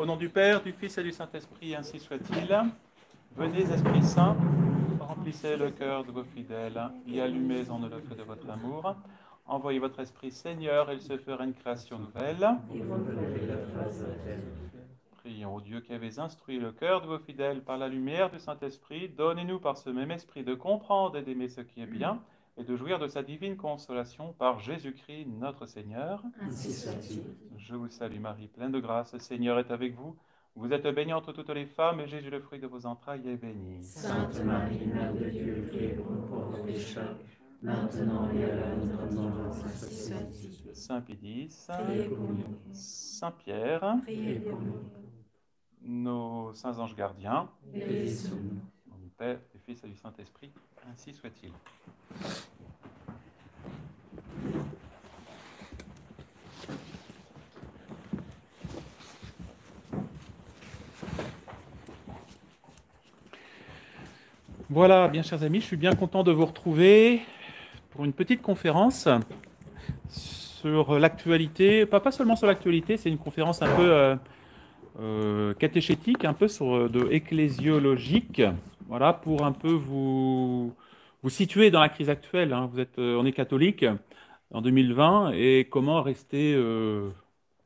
Au nom du Père, du Fils et du Saint-Esprit, ainsi soit-il. Venez, Esprit Saint, remplissez le cœur de vos fidèles et allumez en le feu de votre amour. Envoyez votre Esprit, Seigneur, et il se fera une création nouvelle. Prions au Dieu qui avez instruit le cœur de vos fidèles par la lumière du Saint-Esprit. Donnez-nous par ce même esprit de comprendre et d'aimer ce qui est bien et de jouir de sa divine consolation par Jésus-Christ notre Seigneur. Ainsi soit-il. Je vous salue Marie, pleine de grâce, le Seigneur est avec vous. Vous êtes bénie entre toutes les femmes, et Jésus, le fruit de vos entrailles, est béni. Sainte Marie, Mère de Dieu, priez-nous pour nos pécheurs, maintenant et à l'heure de notre mort. Ainsi soit-il. Saint Pédis, Saint Pierre, priez pour nous. Nos saints anges gardiens, bénissons-nous. Père, et Fils et du Saint-Esprit, ainsi soit-il. Voilà, bien chers amis, je suis bien content de vous retrouver pour une petite conférence sur l'actualité. Pas, pas seulement sur l'actualité, c'est une conférence un peu euh, euh, catéchétique, un peu sur, euh, de ecclésiologique. Voilà, pour un peu vous, vous situer dans la crise actuelle. Hein. Vous êtes, on est catholique en 2020 et comment rester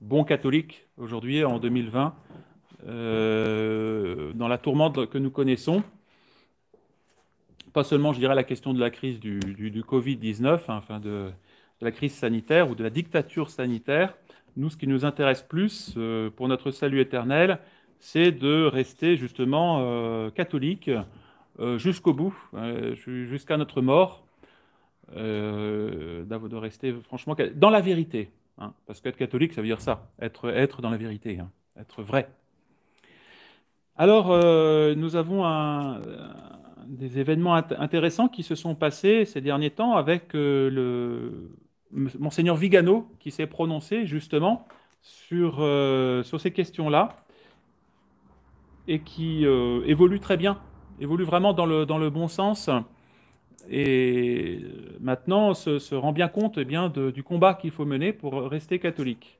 bon catholique aujourd'hui en 2020 dans la tourmente que nous connaissons pas seulement, je dirais, la question de la crise du, du, Covid-19, hein, enfin de, la crise sanitaire ou de la dictature sanitaire. Nous, ce qui nous intéresse plus euh, pour notre salut éternel, c'est de rester justement euh, catholique euh, jusqu'au bout, jusqu'à notre mort, de rester franchement dans la vérité. Hein, parce qu'être catholique, ça veut dire ça, être, être dans la vérité, hein, être vrai. Alors, nous avons un des événements intéressants qui se sont passés ces derniers temps avec euh, le monseigneur Vigano qui s'est prononcé justement sur, euh, sur ces questions-là et qui euh, évolue très bien, évolue vraiment dans le, dans le bon sens et maintenant se, rend bien compte eh bien, du combat qu'il faut mener pour rester catholique.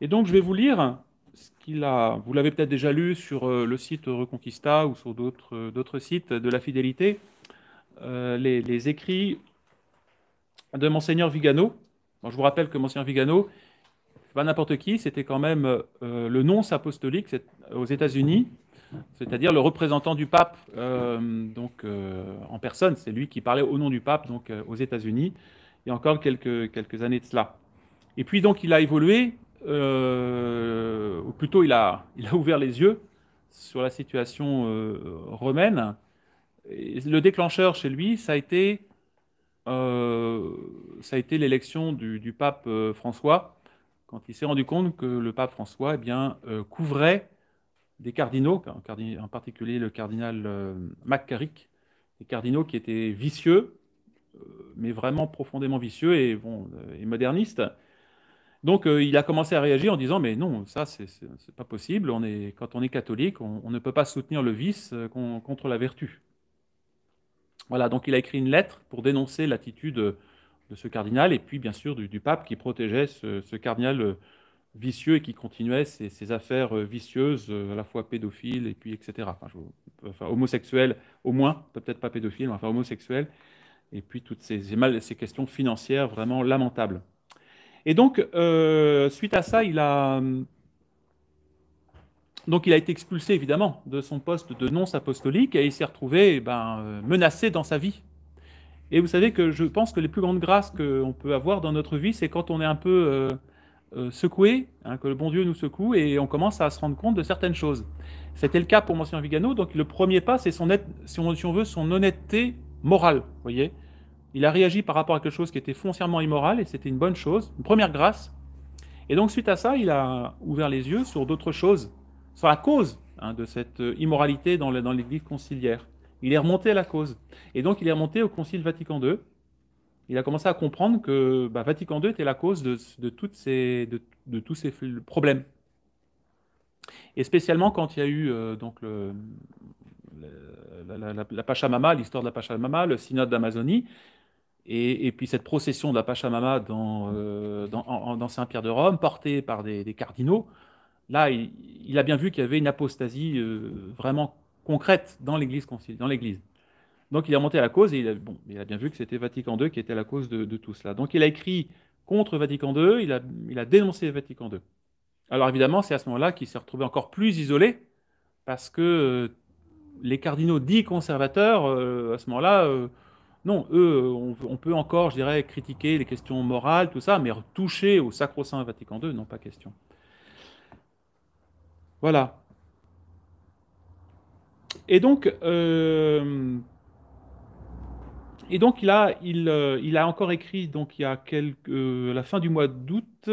Et donc je vais vous lire qu'il a, vous l'avez peut-être déjà lu sur euh, le site Reconquista ou sur d'autres euh, sites de la fidélité, euh, les, écrits de Monseigneur Vigano. je vous rappelle que Monseigneur Vigano, pas n'importe qui, c'était quand même le nonce apostolique aux États-Unis, c'est-à-dire le représentant du pape donc, en personne. C'est lui qui parlait au nom du pape donc, aux États-Unis, il y a encore quelques, quelques années de cela. Et puis donc il a évolué euh, ou plutôt il a, ouvert les yeux sur la situation euh, romaine. Et le déclencheur chez lui, ça a été, euh, ça a été l'élection du, pape François, quand il s'est rendu compte que le pape François eh bien, couvrait des cardinaux, en particulier le cardinal McCarrick, des cardinaux qui étaient vicieux, mais vraiment profondément vicieux et, et modernistes, donc euh, il a commencé à réagir en disant mais non ça c'est pas possible quand on est catholique on, ne peut pas soutenir le vice euh, contre la vertu. Voilà donc il a écrit une lettre pour dénoncer l'attitude de ce cardinal et puis bien sûr du, pape qui protégeait ce, cardinal euh, vicieux et qui continuait ses, affaires vicieuses à la fois pédophiles et puis etc enfin, homosexuel au moins peut-être pas pédophile mais enfin homosexuel et puis toutes ces questions financières vraiment lamentables. Et donc, euh, suite à ça, il a, donc, il a été expulsé, évidemment, de son poste de nonce apostolique et il s'est retrouvé eh ben, euh, menacé dans sa vie. Et vous savez que je pense que les plus grandes grâces qu'on peut avoir dans notre vie, c'est quand on est un peu euh, secoué, hein, que le bon Dieu nous secoue et on commence à se rendre compte de certaines choses. C'était le cas pour Monsieur Vigano. Donc, le premier pas, c'est son, si si on veut, son honnêteté morale. voyez il a réagi par rapport à quelque chose qui était foncièrement immoral et c'était une bonne chose, une première grâce. Et donc suite à ça, il a ouvert les yeux sur d'autres choses, sur la cause hein, de cette euh, immoralité dans l'Église conciliaire. Il est remonté à la cause. Et donc il est remonté au Concile Vatican II. Il a commencé à comprendre que bah, Vatican II était la cause de, toutes ces, de, tous ces problèmes. Et spécialement quand il y a eu euh, donc le, la, la, la Pachamama, l'histoire de la Pachamama, le synode d'Amazonie, et, puis cette procession de la Pachamama dans, euh, dans, dans Saint-Pierre de Rome, portée par des, cardinaux, là, il, a bien vu qu'il y avait une apostasie euh, vraiment concrète dans l'Église dans l'Église. Donc il est remonté à la cause et il a, bon, il a bien vu que c'était Vatican II qui était la cause de, tout cela. Donc il a écrit contre Vatican II, il a, il a dénoncé Vatican II. Alors évidemment, c'est à ce moment-là qu'il s'est retrouvé encore plus isolé parce que euh, les cardinaux dits conservateurs, à ce moment-là, non, eux, euh, on, peut encore, je dirais, critiquer les questions morales, tout ça, mais toucher au sacro-saint Vatican II, non pas question. Voilà. Et donc, euh, et donc il a, euh, il, a encore écrit, donc il y a quelques, la fin du mois d'août,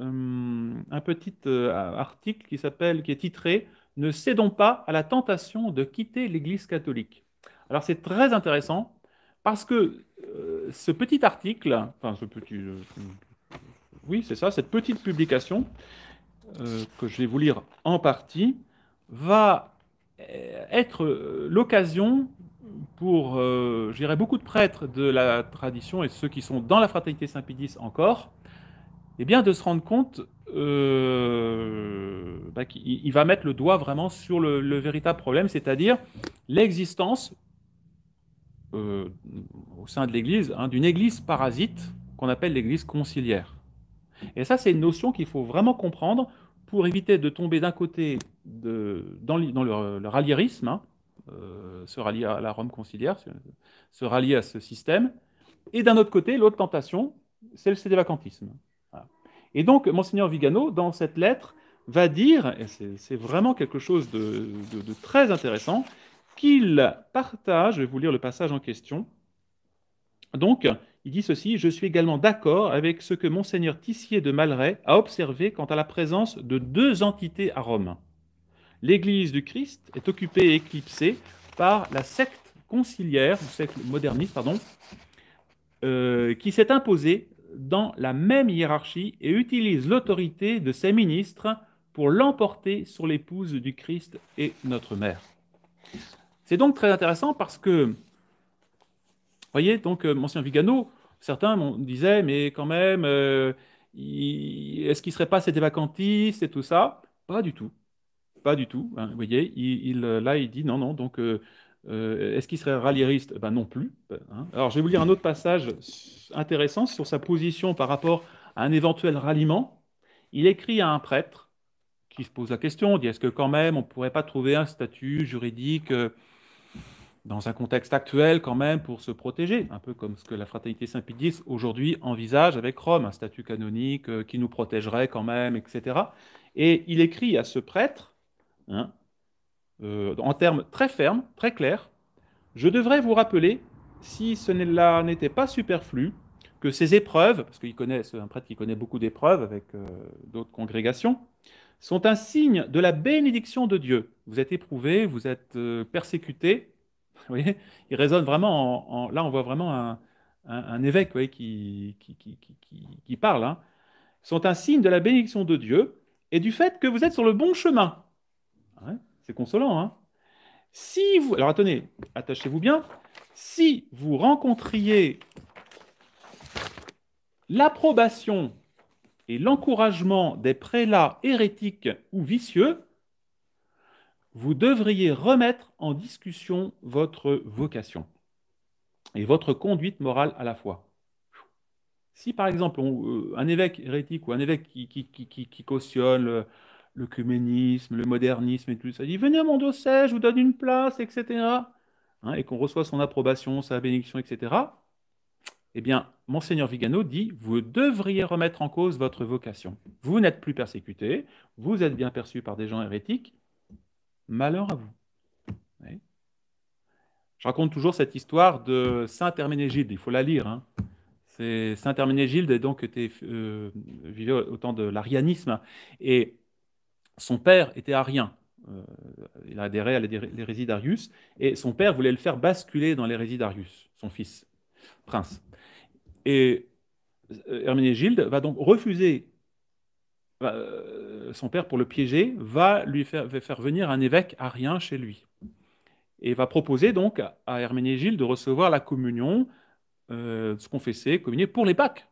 un petit article qui s'appelle, qui est titré Ne cédons pas à la tentation de quitter l'Église catholique. Alors c'est très intéressant parce que euh, ce petit article, enfin ce petit... Euh, oui, c'est ça, cette petite publication euh, que je vais vous lire en partie, va être l'occasion pour, je dirais, beaucoup de prêtres de la tradition et ceux qui sont dans la fraternité Saint-Pédis encore, eh bien, de se rendre compte bah, qu'il va mettre le doigt vraiment sur le, le véritable problème, c'est-à-dire l'existence euh, au sein de l'Église, hein, d'une Église parasite qu'on appelle l'Église conciliaire. Et ça, c'est une notion qu'il faut vraiment comprendre pour éviter de tomber d'un côté dans, le, dans ralliérisme, hein, euh, se rallier à la Rome conciliaire, se, rallier à ce système, et d'un autre côté, l'autre tentation, c'est le sédévacantisme. Et donc, Monseigneur Vigano, dans cette lettre, va dire, et c'est vraiment quelque chose de très intéressant, qu'il partage, je vais vous lire le passage en question. Donc, il dit ceci, je suis également d'accord avec ce que monseigneur Tissier de Malray a observé quant à la présence de deux entités à Rome. L'Église du Christ est occupée et éclipsée par la secte conciliaire, ou secte moderniste, pardon, euh, qui s'est imposée dans la même hiérarchie et utilise l'autorité de ses ministres pour l'emporter sur l'épouse du Christ et notre mère. C'est donc très intéressant parce que, vous voyez, donc, euh, Monsieur Vigano, certains disaient, mais quand même, euh, est-ce qu'il ne serait pas des et tout ça Pas du tout. Pas du tout. Hein, vous voyez, il, là, il dit non, non, donc. Euh, est-ce qu'il serait ralliériste ben Non plus. Hein. Alors, je vais vous lire un autre passage intéressant sur sa position par rapport à un éventuel ralliement. Il écrit à un prêtre qui se pose la question, dit est-ce que quand même on ne pourrait pas trouver un statut juridique dans un contexte actuel quand même pour se protéger, un peu comme ce que la fraternité Saint-Pédis aujourd'hui envisage avec Rome, un statut canonique euh, qui nous protégerait quand même, etc. Et il écrit à ce prêtre, hein, euh, en termes très fermes, très clairs, je devrais vous rappeler, si ce n'était pas superflu, que ces épreuves, parce qu'il connaît, c'est un prêtre qui connaît beaucoup d'épreuves avec euh, d'autres congrégations, sont un signe de la bénédiction de Dieu. Vous êtes éprouvés, vous êtes persécutés, il résonne vraiment. là, on voit vraiment un, évêque qui, qui, parle. Hein. Sont un signe de la bénédiction de Dieu et du fait que vous êtes sur le bon chemin. c'est consolant. Hein. si vous, alors attendez, attachez-vous bien. Si vous rencontriez l'approbation et l'encouragement des prélats hérétiques ou vicieux, vous devriez remettre en discussion votre vocation et votre conduite morale à la fois. Si par exemple euh, un évêque hérétique ou un évêque qui, cautionne le, le le modernisme et tout ça, dit venez à mon dossier, je vous donne une place, etc., hein, et qu'on reçoit son approbation, sa bénédiction, etc., eh bien, Monseigneur Vigano dit vous devriez remettre en cause votre vocation. Vous n'êtes plus persécuté, vous êtes bien perçu par des gens hérétiques, malheur à vous. Je raconte toujours cette histoire de Saint Herménégilde, il faut la lire. Hein. C'est Saint Herménégilde donc était, euh, vivait au temps de l'arianisme et son père était arien. Euh, il adhérait à l'hérésie d'Arius et son père voulait le faire basculer dans l'hérésie d'Arius, son fils, prince. Et euh, Herménégilde va donc refuser euh, son père, pour le piéger, va lui faire, faire venir un évêque à rien chez lui. Et va proposer donc à Herménégilde de recevoir la communion, de se confesser, communier pour les Pâques.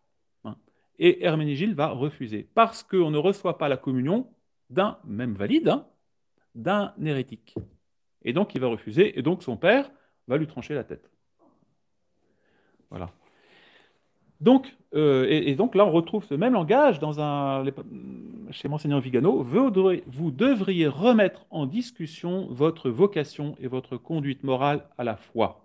Hein. Et Herménégilde va refuser, parce qu'on ne reçoit pas la communion d'un, même valide, hein, d'un hérétique. Et donc il va refuser, et donc son père va lui trancher la tête. Voilà. Donc, euh, et, donc là, on retrouve ce même langage dans un, chez Monseigneur Vigano. Vous, devriez remettre en discussion votre vocation et votre conduite morale à la fois.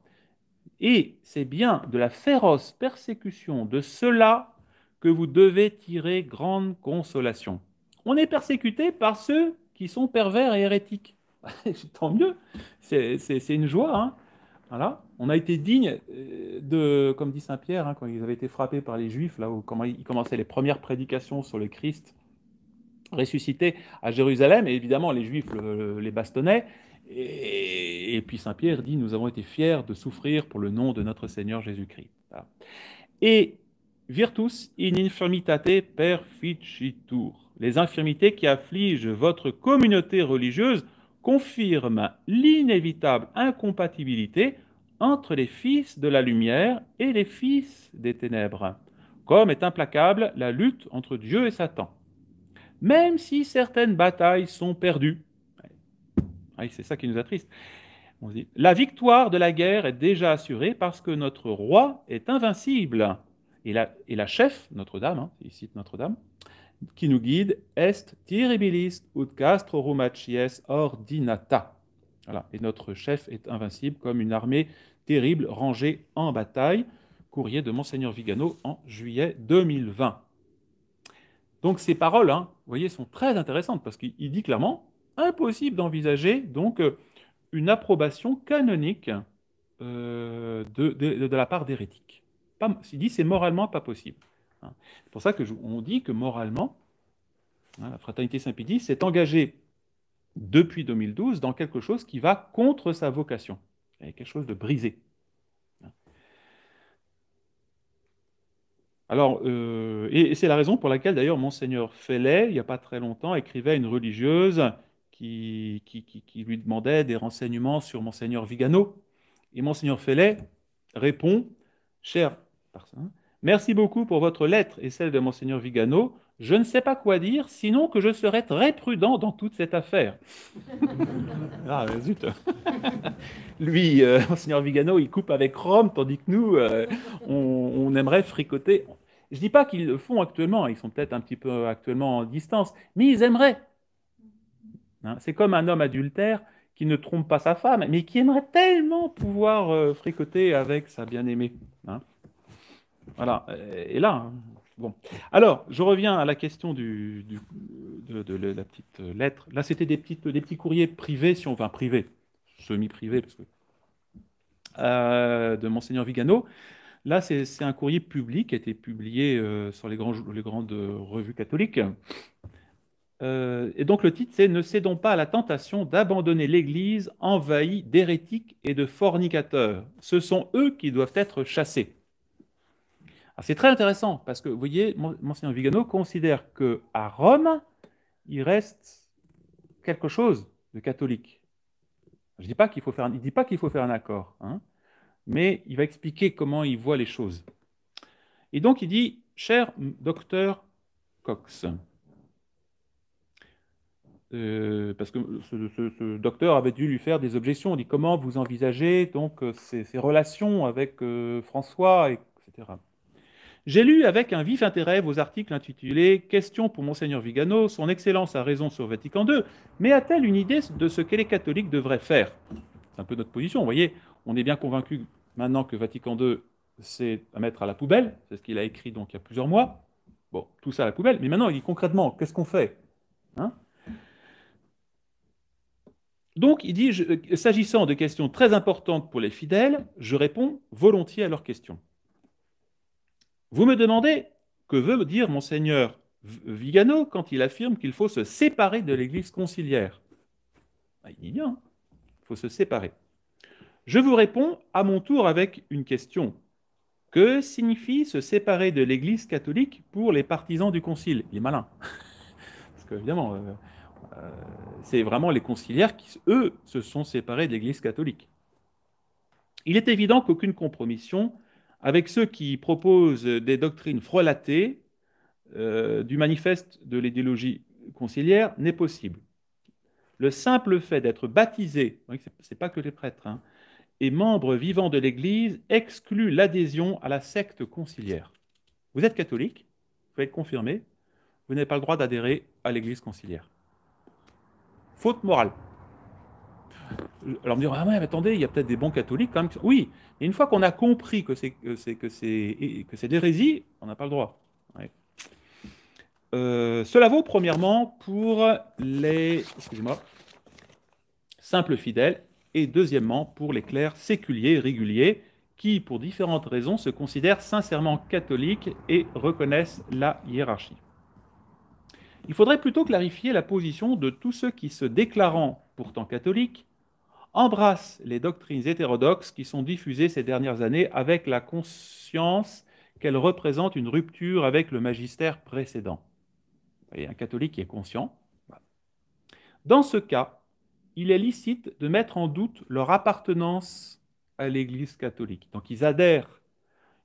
Et c'est bien de la féroce persécution de cela que vous devez tirer grande consolation. On est persécuté par ceux qui sont pervers et hérétiques. Tant mieux, c'est une joie. Hein. On a été digne euh, de, comme dit Saint Pierre, hein, quand ils avaient été frappés par les Juifs, là où ils commençaient les premières prédications sur le Christ ressuscité à Jérusalem, et évidemment les Juifs les bastonnaient. Et, puis Saint Pierre dit Nous avons été fiers de souffrir pour le nom de notre Seigneur Jésus-Christ. Et virtus in infirmitate perficitur les infirmités qui affligent votre communauté religieuse confirme l'inévitable incompatibilité entre les fils de la lumière et les fils des ténèbres, comme est implacable la lutte entre Dieu et Satan. Même si certaines batailles sont perdues, c'est ça qui nous attriste, la victoire de la guerre est déjà assurée parce que notre roi est invincible. Et la, et la chef, Notre-Dame, hein, il cite Notre-Dame, qui nous guide est terribilis ut castro ordinata. Et notre chef est invincible comme une armée terrible rangée en bataille. Courrier de Monseigneur Vigano en juillet 2020. Donc ces paroles, hein, vous voyez, sont très intéressantes parce qu'il dit clairement impossible d'envisager donc euh, une approbation canonique euh, de, de, la part d'hérétiques. Il dit c'est moralement pas possible. Hein. C'est pour ça qu'on dit que moralement, hein, la fraternité saint pédis s'est engagée depuis 2012 dans quelque chose qui va contre sa vocation, quelque chose de brisé. Hein. Alors, euh, et, c'est la raison pour laquelle d'ailleurs Monseigneur Fellet, il n'y a pas très longtemps, écrivait à une religieuse qui, lui demandait des renseignements sur Monseigneur Vigano. Et Monseigneur Fellet répond, cher Merci beaucoup pour votre lettre et celle de Monseigneur Vigano. Je ne sais pas quoi dire, sinon que je serai très prudent dans toute cette affaire. ah, zut Lui, euh, Monseigneur Vigano, il coupe avec Rome, tandis que nous, euh, on, aimerait fricoter. Je ne dis pas qu'ils le font actuellement, ils sont peut-être un petit peu actuellement en distance, mais ils aimeraient. Hein, c'est comme un homme adultère qui ne trompe pas sa femme, mais qui aimerait tellement pouvoir euh, fricoter avec sa bien-aimée. Hein. Voilà. Et là, bon. Alors, je reviens à la question de, la petite lettre. Là, c'était des, petits courriers privés, si on enfin privé semi privé parce que euh, de monseigneur Vigano. Là, c'est un courrier public qui a été publié euh, sur les, grandes revues catholiques. Euh, et donc le titre, c'est Ne cédons pas à la tentation d'abandonner l'Église envahie d'hérétiques et de fornicateurs. Ce sont eux qui doivent être chassés c'est très intéressant parce que, vous voyez, Monseigneur Vigano considère que à Rome, il reste quelque chose de catholique. Je ne dis pas qu'il faut faire, dit pas qu'il faut faire un accord, hein, mais il va expliquer comment il voit les choses. Et donc il dit, cher docteur Cox, euh, parce que ce, docteur avait dû lui faire des objections. Il dit comment vous envisagez donc euh, ces, relations avec euh, François, etc. J'ai lu avec un vif intérêt vos articles intitulés Questions pour Monseigneur Vigano, son Excellence a raison sur Vatican II, mais a-t-elle une idée de ce que les catholiques devraient faire C'est un peu notre position, vous voyez, on est bien convaincu maintenant que Vatican II, c'est à mettre à la poubelle, c'est ce qu'il a écrit donc il y a plusieurs mois. Bon, tout ça à la poubelle, mais maintenant, il dit concrètement, qu'est-ce qu'on fait hein donc, il dit, euh, s'agissant de questions très importantes pour les fidèles, je réponds volontiers à leurs questions. Vous me demandez que veut dire monseigneur Vigano quand il affirme qu'il faut se séparer de l'Église conciliaire. Ah, il dit bien, il faut se séparer. Je vous réponds à mon tour avec une question. Que signifie se séparer de l'Église catholique pour les partisans du Concile Il est malin. Parce que, évidemment, euh, euh, c'est vraiment les conciliaires qui, eux, se sont séparés de l'Église catholique. Il est évident qu'aucune compromission avec ceux qui proposent des doctrines frelatées euh, du manifeste de l'idéologie conciliaire n'est possible. Le simple fait d'être baptisé, c'est pas que les prêtres, hein, et membre vivant de l'Église exclut l'adhésion à la secte conciliaire. Vous êtes catholique, vous êtes confirmé, vous n'avez pas le droit d'adhérer à l'Église conciliaire. Faute morale alors me dire ah ouais mais attendez il y a peut-être des bons catholiques quand même oui et une fois qu'on a compris que c'est que c'est que c'est que c'est on n'a pas le droit euh, cela vaut premièrement pour les excusez-moi simples fidèles et deuxièmement pour les clercs séculiers réguliers qui pour différentes raisons se considèrent sincèrement catholiques et reconnaissent la hiérarchie il faudrait plutôt clarifier la position de tous ceux qui se déclarant pourtant catholiques embrasse les doctrines hétérodoxes qui sont diffusées ces dernières années avec la conscience qu'elles représentent une rupture avec le magistère précédent. un catholique qui est conscient. Dans ce cas, il est licite de mettre en doute leur appartenance à l'Église catholique. Donc ils adhèrent,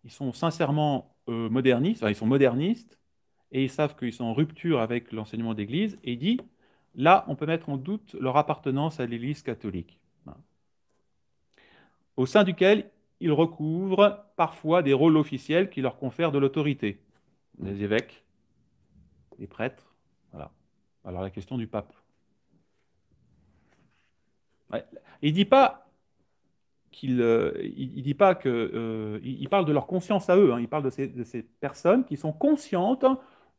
ils sont sincèrement euh, modernistes, ils sont modernistes, et ils savent qu'ils sont en rupture avec l'enseignement d'Église, et dit, là, on peut mettre en doute leur appartenance à l'Église catholique au sein duquel ils recouvrent parfois des rôles officiels qui leur confèrent de l'autorité. Les évêques, les prêtres, voilà. Alors la question du pape. Il ne dit pas qu'il euh, dit pas que euh, il, parle de leur conscience à eux. Hein. Il parle de ces, personnes qui sont conscientes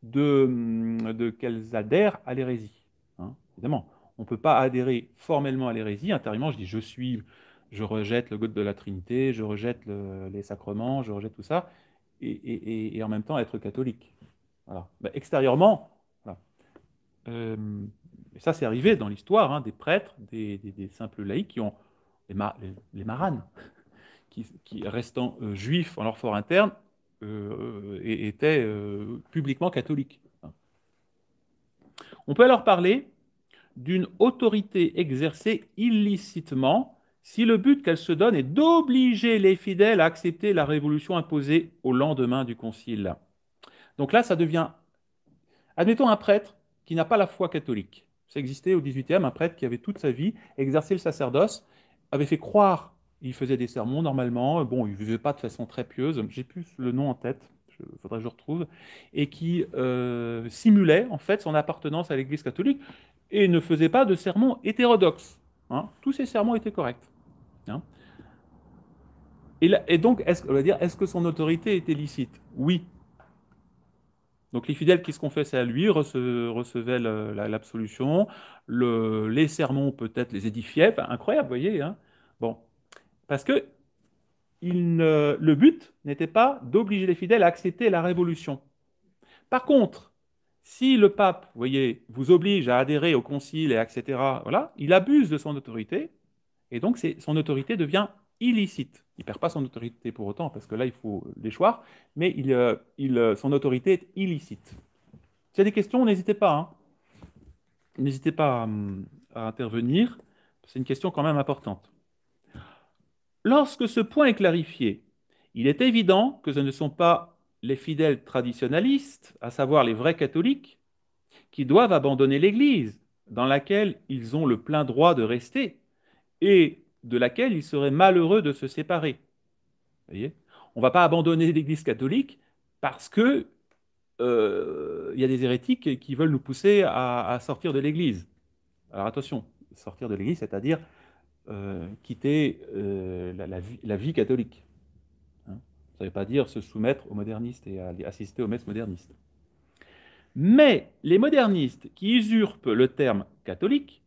de, hum, qu'elles adhèrent à l'hérésie. Hein. Évidemment, on ne peut pas adhérer formellement à l'hérésie. Intérieurement, je dis je suis je rejette le goût de la Trinité, je rejette les sacrements, je rejette tout ça, et, en même temps être catholique. Bah, extérieurement, euh, ça c'est arrivé dans l'histoire, hein, des prêtres, des, simples laïcs qui ont, les, maranes, qui, restant euh, juifs en leur fort interne, euh, étaient publiquement catholiques. On peut alors parler d'une autorité exercée illicitement si le but qu'elle se donne est d'obliger les fidèles à accepter la révolution imposée au lendemain du concile. Donc là, ça devient, admettons un prêtre qui n'a pas la foi catholique. Ça existait au XVIIIe, un prêtre qui avait toute sa vie exercé le sacerdoce, avait fait croire, il faisait des sermons normalement, bon, il ne vivait pas de façon très pieuse, j'ai plus le nom en tête, il faudrait que je retrouve, et qui euh, simulait en fait son appartenance à l'Église catholique et ne faisait pas de sermons hétérodoxes. Hein. Tous ces sermons étaient corrects. Hein. et, donc, est-ce, on va dire, est-ce que son autorité était licite Oui. Donc les fidèles qui se confessaient à lui recevaient l'absolution, le, les sermons peut-être les édifiaient, incroyable, vous voyez. Hein. bon, parce que le but n'était pas d'obliger les fidèles à accepter la révolution. Par contre, si le pape, vous voyez, vous oblige à adhérer au concile et etc., voilà, il abuse de son autorité, et donc, son autorité devient illicite. Il ne perd pas son autorité pour autant, parce que là, il faut l'échoir, mais euh, euh, son autorité est illicite. S'il y a des questions, n'hésitez pas. Hein. N'hésitez pas hum, à intervenir. C'est une question quand même importante. Lorsque ce point est clarifié, il est évident que ce ne sont pas les fidèles traditionalistes, à savoir les vrais catholiques, qui doivent abandonner l'Église, dans laquelle ils ont le plein droit de rester, et de laquelle il serait malheureux de se séparer. Vous voyez on ne va pas abandonner l'Église catholique parce que euh, il y a des hérétiques qui veulent nous pousser à, sortir de l'Église. Alors attention, sortir de l'Église, c'est-à-dire euh, quitter euh, la, vie, catholique. Hein Ça ne veut pas dire se soumettre aux modernistes et assister aux messes modernistes. Mais les modernistes qui usurpent le terme catholique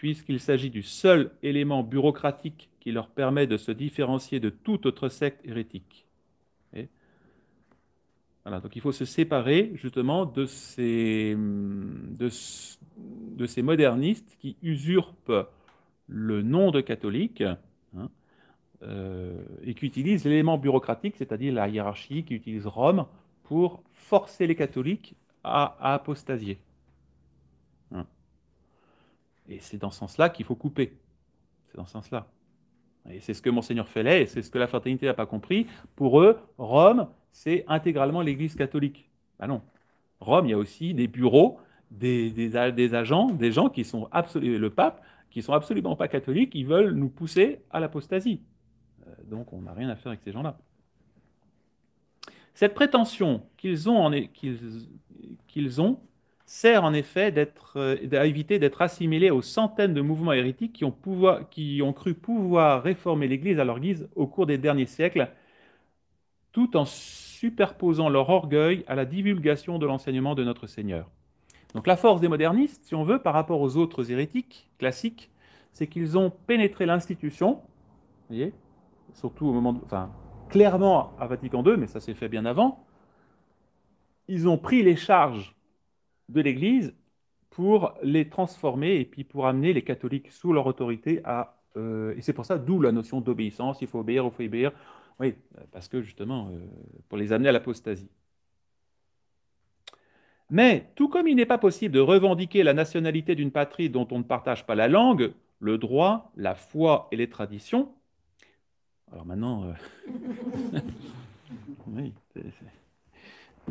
puisqu'il s'agit du seul élément bureaucratique qui leur permet de se différencier de toute autre secte hérétique. donc il faut se séparer justement de ces, de, ces modernistes qui usurpent le nom de catholique hein, euh, et qui utilisent l'élément bureaucratique, c'est-à-dire la hiérarchie, qui utilise Rome pour forcer les catholiques à apostasier. Et c'est dans ce sens-là qu'il faut couper. C'est dans ce sens-là. Et c'est ce que Monseigneur Fellet, et c'est ce que la fraternité n'a pas compris. Pour eux, Rome, c'est intégralement l'Église catholique. Ah non. Rome, il y a aussi des bureaux, des, des, agents, des gens qui sont absolument, le pape, qui sont absolument pas catholiques, ils veulent nous pousser à l'apostasie. Euh, donc on n'a rien à faire avec ces gens-là. Cette prétention qu'ils ont, en, ont sert en effet euh, à éviter d'être assimilé aux centaines de mouvements hérétiques qui ont, pouvoir, qui ont cru pouvoir réformer l'Église à leur guise au cours des derniers siècles, tout en superposant leur orgueil à la divulgation de l'enseignement de notre Seigneur. Donc la force des modernistes, si on veut, par rapport aux autres hérétiques classiques, c'est qu'ils ont pénétré l'institution, vous voyez, surtout au moment, de, enfin, clairement à Vatican II, mais ça s'est fait bien avant. Ils ont pris les charges de l'Église pour les transformer et puis pour amener les catholiques sous leur autorité à... Euh, et c'est pour ça, d'où la notion d'obéissance, il faut obéir, il faut obéir. Oui, parce que justement, euh, pour les amener à l'apostasie. Mais tout comme il n'est pas possible de revendiquer la nationalité d'une patrie dont on ne partage pas la langue, le droit, la foi et les traditions, alors maintenant, euh, oui, c'est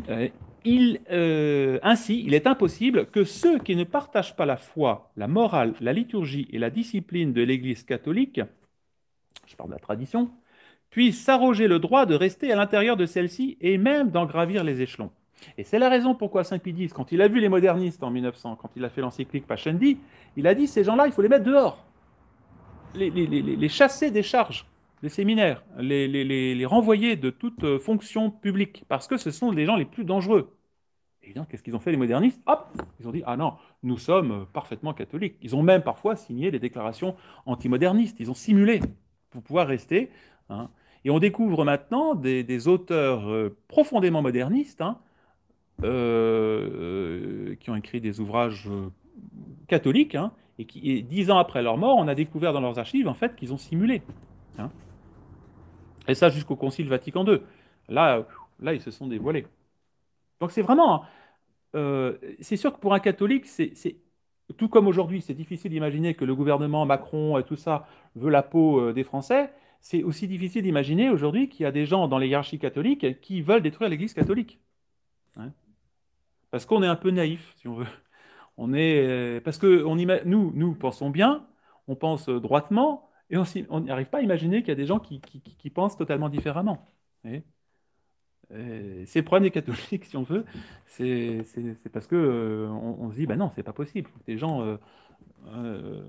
euh, il, euh, ainsi, il est impossible que ceux qui ne partagent pas la foi, la morale, la liturgie et la discipline de l'Église catholique, je parle de la tradition, puissent s'arroger le droit de rester à l'intérieur de celle-ci et même d'en gravir les échelons. Et c'est la raison pourquoi Saint Pie X, quand il a vu les modernistes en 1900, quand il a fait l'encyclique Pachendi, il a dit ces gens-là, il faut les mettre dehors, les chasser des charges les séminaires, les, renvoyer de toute euh, fonction publique, parce que ce sont les gens les plus dangereux. Et bien, qu'est-ce qu'ils ont fait les modernistes Hop Ils ont dit Ah non, nous sommes euh, parfaitement catholiques. Ils ont même parfois signé des déclarations antimodernistes. Ils ont simulé pour pouvoir rester. Hein. Et on découvre maintenant des, auteurs euh, profondément modernistes hein, qui ont écrit des ouvrages catholiques hein, et qui, dix ans après leur mort, on a découvert dans leurs archives en fait qu'ils ont simulé. Et ça jusqu'au Concile Vatican II. Là, là ils se sont dévoilés. Donc c'est vraiment... Hein, euh, c'est sûr que pour un catholique, c'est tout comme aujourd'hui, c'est difficile d'imaginer que le gouvernement Macron et tout ça veut la peau euh, des Français. C'est aussi difficile d'imaginer aujourd'hui qu'il y a des gens dans les catholique qui veulent détruire l'Église catholique. Hein. parce qu'on est un peu naïf, si on veut. On est euh, parce que on nous, nous pensons bien, on pense droitement, et on n'arrive pas à imaginer qu'il y a des gens qui, pensent totalement différemment. Euh, c'est le des catholiques, si on veut. C'est parce qu'on euh, on, se dit, ben non, c'est pas possible. Les gens euh,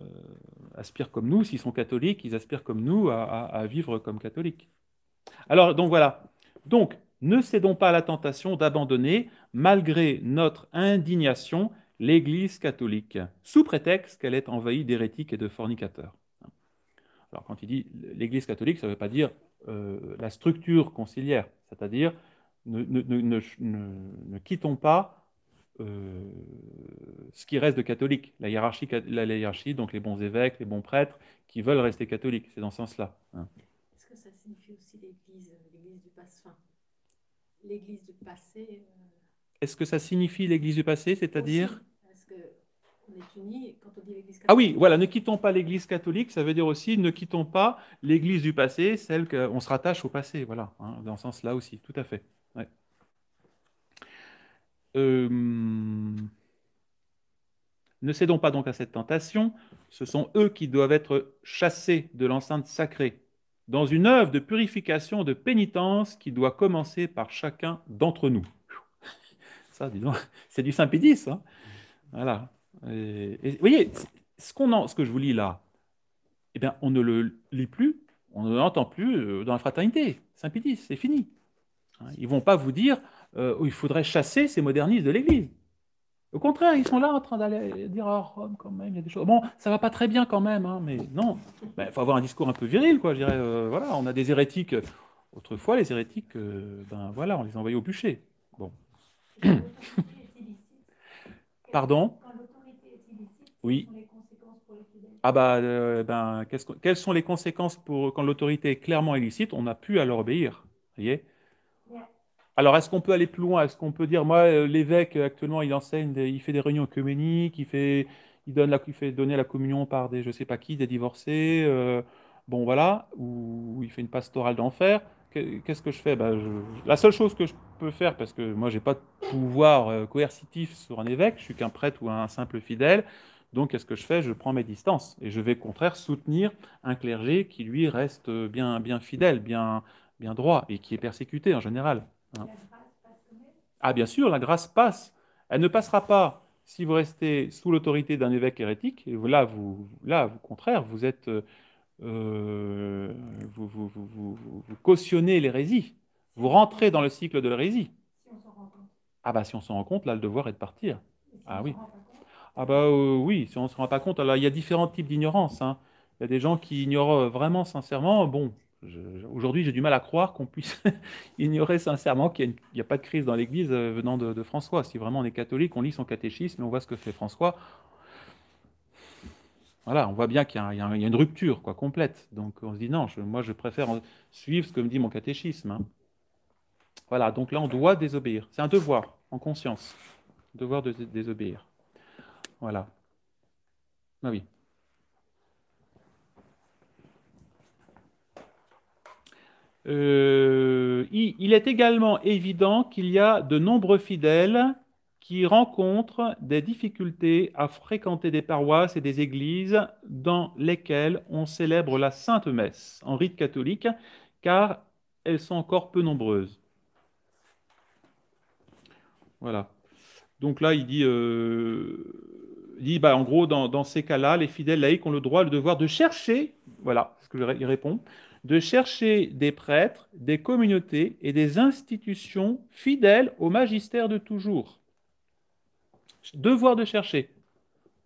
aspirent comme nous. S'ils sont catholiques, ils aspirent comme nous à, vivre comme catholiques. Alors, donc voilà. Donc, ne cédons pas à la tentation d'abandonner, malgré notre indignation, l'Église catholique, sous prétexte qu'elle est envahie d'hérétiques et de fornicateurs. Alors quand il dit l'Église catholique, ça ne veut pas dire euh, la structure conciliaire, c'est-à-dire ne, quittons pas euh, ce qui reste de catholique, la hiérarchie, donc les bons évêques, les bons prêtres qui veulent rester catholiques, c'est dans ce sens-là. Hein. Est-ce que ça signifie aussi l'Église, euh, du passé Est-ce que ça signifie l'Église du passé, c'est-à-dire ah oui, voilà, ne quittons pas l'Église catholique, ça veut dire aussi ne quittons pas l'Église du passé, celle qu'on se rattache au passé, voilà, hein, dans ce sens-là aussi, tout à fait. Euh, ne cédons pas donc à cette tentation, ce sont eux qui doivent être chassés de l'enceinte sacrée, dans une œuvre de purification, de pénitence qui doit commencer par chacun d'entre nous. Ça, c'est du saint hein Voilà vous voyez, ce, qu'on ce que je vous lis là, eh bien, on ne le lit plus, on ne l'entend plus euh, dans la fraternité. Saint-Pédis, c'est fini. Hein, ils vont pas vous dire où euh, il faudrait chasser ces modernistes de l'Église. Au contraire, ils sont là en train d'aller dire à oh, Rome quand même, il y a des choses. Bon, ça va pas très bien quand même, hein, mais non. Il ben, faut avoir un discours un peu viril, quoi. Je euh, voilà, on a des hérétiques. Autrefois, les hérétiques, ben, voilà, on les envoyait au bûcher. Bon. Pardon oui. Ah bah, euh, ben, qu que, quelles sont les conséquences pour quand l'autorité est clairement illicite On n'a plus à leur obéir. Voyez Alors, est-ce qu'on peut aller plus loin Est-ce qu'on peut dire, moi, euh, l'évêque, euh, actuellement, il enseigne, il fait des réunions œcuméniques, il fait, il donne il fait donner la communion par des, je sais pas qui, des divorcés, euh, bon voilà, ou il fait une pastorale d'enfer. Qu'est-ce que je fais ben, La seule chose que je peux faire, parce que moi, j'ai pas de pouvoir coercitif sur un évêque, je suis qu'un prêtre ou un simple fidèle. Donc, qu'est-ce que je fais Je prends mes distances et je vais, au contraire, soutenir un clergé qui, lui, reste bien, bien fidèle, bien, bien droit et qui est persécuté en général. Hein. Ah, bien sûr, la grâce passe. Elle ne passera pas si vous restez sous l'autorité d'un évêque hérétique. Et Là, vous, là, au contraire, vous êtes. Euh, vous, vous, vous, cautionnez l'hérésie. Vous rentrez dans le cycle de l'hérésie. Si ah, bah, si on s'en rend compte, là, le devoir est de partir. ah oui. Ah bah euh, oui, si on ne se rend pas compte. Alors il y a différents types d'ignorance. Hein. Il y a des gens qui ignorent euh, vraiment sincèrement. Bon, aujourd'hui j'ai du mal à croire qu'on puisse ignorer sincèrement qu'il n'y a, pas de crise dans l'Église euh, venant de, François. Si vraiment on est catholique, on lit son catéchisme on voit ce que fait François. Voilà, on voit bien qu'il y a, une rupture quoi, complète. Donc on se dit non, moi je préfère suivre ce que me dit mon catéchisme. Hein. Voilà, donc là on doit désobéir. C'est un devoir en conscience, devoir de désobéir. Voilà. Ah euh, il est également évident qu'il y a de nombreux fidèles qui rencontrent des difficultés à fréquenter des paroisses et des églises dans lesquelles on célèbre la Sainte Messe en rite catholique, car elles sont encore peu nombreuses. Voilà. Donc là, il dit euh, dit, bah, en gros, dans, ces cas-là, les fidèles laïcs ont le droit, le devoir de chercher, voilà ce qu'il répond, de chercher des prêtres, des communautés et des institutions fidèles au magistère de toujours. Devoir de chercher.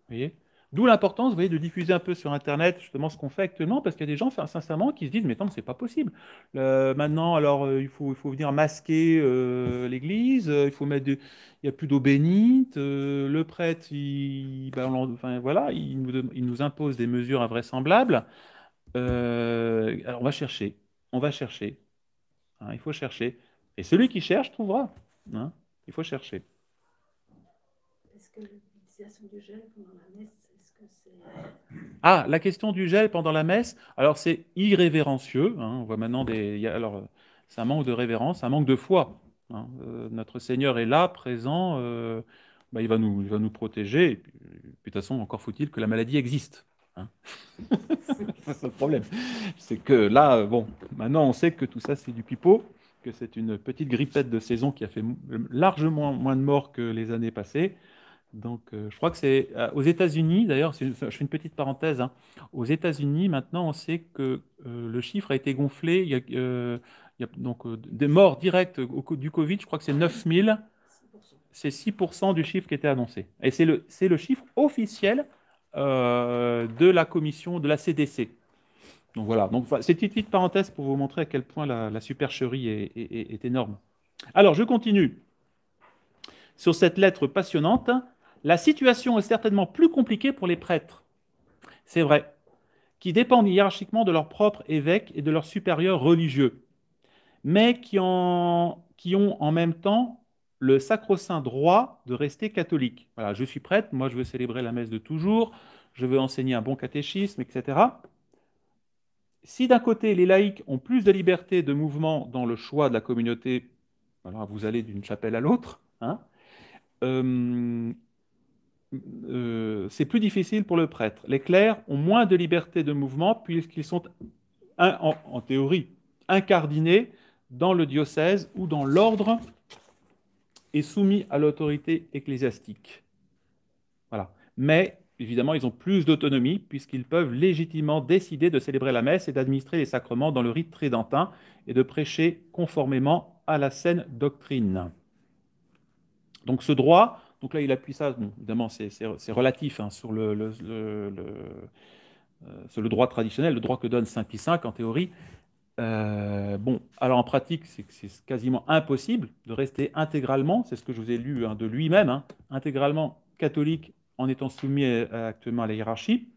voyez D'où l'importance, voyez, de diffuser un peu sur Internet justement ce qu'on fait actuellement, parce qu'il y a des gens, sincèrement, qui se disent, mais non, c'est pas possible. Euh, maintenant, alors, euh, il, faut, il faut venir masquer euh, l'église, il faut mettre, il n'y a plus d'eau bénite, le prêtre, il, ben, enfin, voilà, il nous, impose des mesures invraisemblables. alors, on va chercher, on va chercher. Hein, il faut chercher. Et celui qui cherche trouvera. Hein, il faut chercher. Est-ce que l'utilisation du gel pendant la messe ah, la question du gel pendant la messe, alors c'est irrévérencieux. Hein. on voit maintenant des. alors, ça manque de révérence, ça manque de foi. Hein. Euh, notre Seigneur est là, présent, euh, bah, il, va nous, il va nous protéger. puis, de toute façon, encore faut-il que la maladie existe. Hein c'est le problème. C'est que là, bon, maintenant on sait que tout ça c'est du pipeau, que c'est une petite grippette de saison qui a fait largement moins de morts que les années passées. Donc, euh, je crois que c'est euh, aux États-Unis, d'ailleurs, je fais une petite parenthèse, hein. aux États-Unis, maintenant, on sait que euh, le chiffre a été gonflé. Il y a, donc des morts directes du Covid, je crois que c'est 9000. C'est 6% du chiffre qui était annoncé. Et c'est le, le chiffre officiel de la commission, de la CDC. Donc voilà, donc, c'est une petite parenthèse pour vous montrer à quel point la, supercherie est énorme. Alors, je continue sur cette lettre passionnante la situation est certainement plus compliquée pour les prêtres, c'est vrai, qui dépendent hiérarchiquement de leur propre évêque et de leurs supérieurs religieux, mais qui, ont en même temps le sacro-saint droit de rester catholique. Voilà, je suis prêtre, moi je veux célébrer la messe de toujours, je veux enseigner un bon catéchisme, etc. Si d'un côté les laïcs ont plus de liberté de mouvement dans le choix de la communauté, alors vous allez d'une chapelle à l'autre, hein, euh, euh, c'est plus difficile pour le prêtre. Les clercs ont moins de liberté de mouvement puisqu'ils sont, en, théorie, incardinés dans le diocèse ou dans l'ordre et soumis à l'autorité ecclésiastique. Voilà. Mais, évidemment, ils ont plus d'autonomie puisqu'ils peuvent légitimement décider de célébrer la messe et d'administrer les sacrements dans le rite trédentin et de prêcher conformément à la saine doctrine. Donc ce droit donc là, il appuie ça. évidemment, c'est relatif hein, sur le, euh, le, droit traditionnel, le droit que donne Saint Pie V en théorie. Euh, bon, alors en pratique, c'est quasiment impossible de rester intégralement, c'est ce que je vous ai lu hein, de lui-même, hein, intégralement catholique en étant soumis actuellement à la hiérarchie.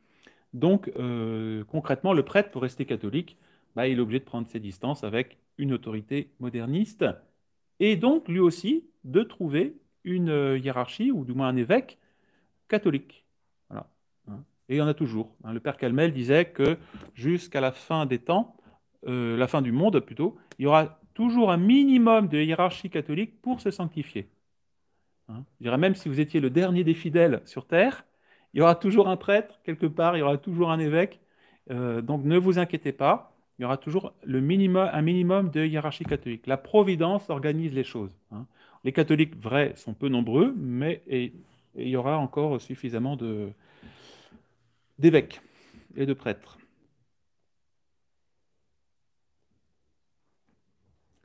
Donc, euh, concrètement, le prêtre, pour rester catholique, bah, il est obligé de prendre ses distances avec une autorité moderniste, et donc lui aussi de trouver une euh, hiérarchie, ou du moins un évêque, catholique. Hein. Et il y en a toujours. Hein. Le père Calmel disait que jusqu'à la fin des temps, euh, la fin du monde plutôt, il y aura toujours un minimum de hiérarchie catholique pour se sanctifier. Hein. je dirais même si vous étiez le dernier des fidèles sur Terre, il y aura toujours un prêtre quelque part, il y aura toujours un évêque. Euh, donc ne vous inquiétez pas, il y aura toujours un minimum de hiérarchie catholique. La providence organise les choses. Hein. Les catholiques vrais sont peu nombreux, mais il y aura encore suffisamment d'évêques et de prêtres.